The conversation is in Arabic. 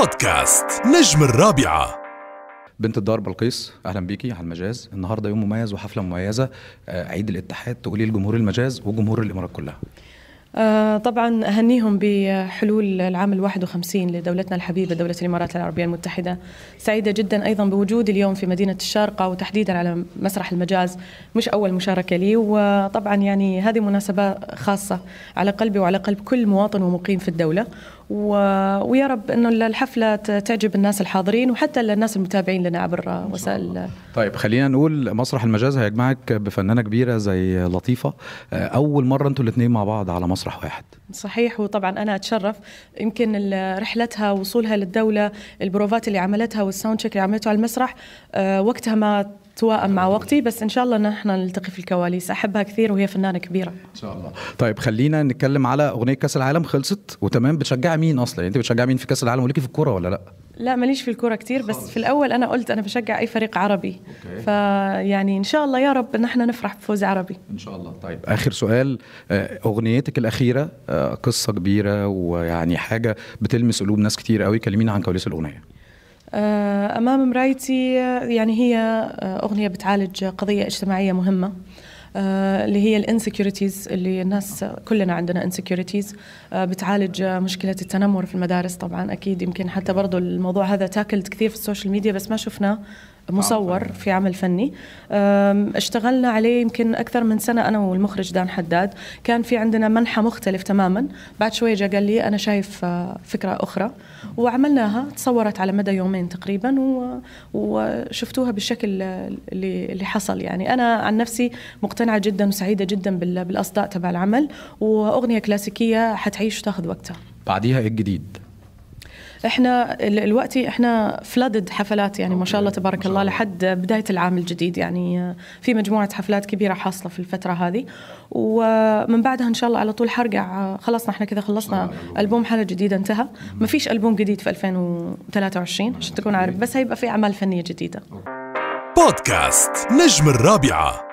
بودكاست نجم الرابعة بنت الدار بلقيس اهلا بيكي على المجاز النهارده يوم مميز وحفله مميزه آه، عيد الاتحاد تقولي لجمهور المجاز وجمهور الامارات كلها آه، طبعا أهنيهم بحلول العام الواحد وخمسين لدولتنا الحبيبة دولة الإمارات العربية المتحدة سعيدة جدا أيضا بوجودي اليوم في مدينة الشارقة وتحديدا على مسرح المجاز مش أول مشاركة لي وطبعا يعني هذه مناسبة خاصة على قلبي وعلى قلب كل مواطن ومقيم في الدولة و... ويا رب انه الحفله تعجب الناس الحاضرين وحتى الناس المتابعين لنا عبر وسائل طيب خلينا نقول مسرح المجاز هيجمعك بفنانه كبيره زي لطيفه آه، اول مره انتوا الاثنين مع بعض على مسرح مسرح واحد صحيح وطبعا انا اتشرف يمكن رحلتها وصولها للدوله البروفات اللي عملتها والساوند تشيك اللي عملته على المسرح آه، وقتها ما توائم مع وقتي بس ان شاء الله نحن نلتقي في الكواليس احبها كثير وهي فنانه كبيره ان شاء الله طيب خلينا نتكلم على اغنيه كاس العالم خلصت وتمام بتشجع مين اصلا يعني انت بتشجع مين في كاس العالم وليكي في الكوره ولا لا لا ماليش في الكوره كتير بس خالص. في الاول انا قلت انا بشجع اي فريق عربي أوكي. فيعني ان شاء الله يا رب ان احنا نفرح بفوز عربي ان شاء الله طيب اخر سؤال آه، اغنيتك الاخيره آه، قصه كبيره ويعني حاجه بتلمس قلوب ناس كتير قوي كلمينا عن كواليس الاغنيه آه، امام مرايتي يعني هي اغنيه بتعالج قضيه اجتماعيه مهمه آه، اللي هي الانسكيورتيز اللي الناس كلنا عندنا انسكيورتيز آه، بتعالج مشكله التنمر في المدارس طبعا اكيد يمكن حتى برضو الموضوع هذا تاكلت كثير في السوشيال ميديا بس ما شفناه مصور في عمل فني اشتغلنا عليه يمكن اكثر من سنه انا والمخرج دان حداد كان في عندنا منحى مختلف تماما بعد شويه جاء قال لي انا شايف آه، فكره اخرى وعملناها تصورت على مدى يومين تقريبا وشفتوها بالشكل اللي اللي حصل يعني انا عن نفسي مقتنعه جدا وسعيده جدا بالاصداء تبع العمل واغنيه كلاسيكيه حتعيش وتاخذ وقتها بعديها ايه الجديد احنا الوقت احنا فلدد حفلات يعني ما شاء الله إيه، تبارك الله. الله لحد بدايه العام الجديد يعني في مجموعه حفلات كبيره حاصله في الفتره هذه ومن بعدها ان شاء الله على طول حرجع خلصنا احنا كذا خلصنا البوم حاله جديده انتهى ما فيش البوم جديد في 2023 عشان تكون عارف إيه. بس هيبقى في اعمال فنيه جديده بودكاست نجم الرابعه